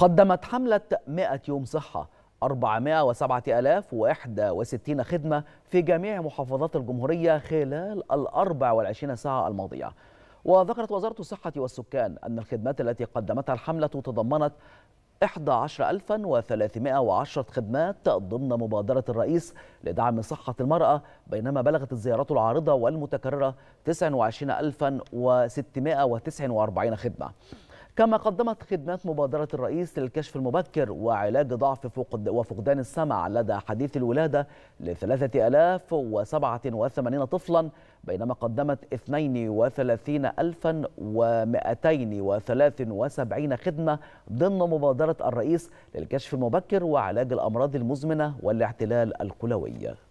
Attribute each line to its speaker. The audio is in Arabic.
Speaker 1: قدمت حملة 100 يوم صحة 407061 خدمة في جميع محافظات الجمهورية خلال ال 24 ساعة الماضية وذكرت وزارة الصحة والسكان أن الخدمات التي قدمتها الحملة تضمنت 11310 خدمات ضمن مبادرة الرئيس لدعم صحة المرأة بينما بلغت الزيارات العارضة والمتكررة 29649 خدمة كما قدمت خدمات مبادرة الرئيس للكشف المبكر وعلاج ضعف وفقدان السمع لدى حديث الولادة ل 3087 طفلا بينما قدمت 32273 خدمة ضمن مبادرة الرئيس للكشف المبكر وعلاج الأمراض المزمنة والاعتلال الكلوي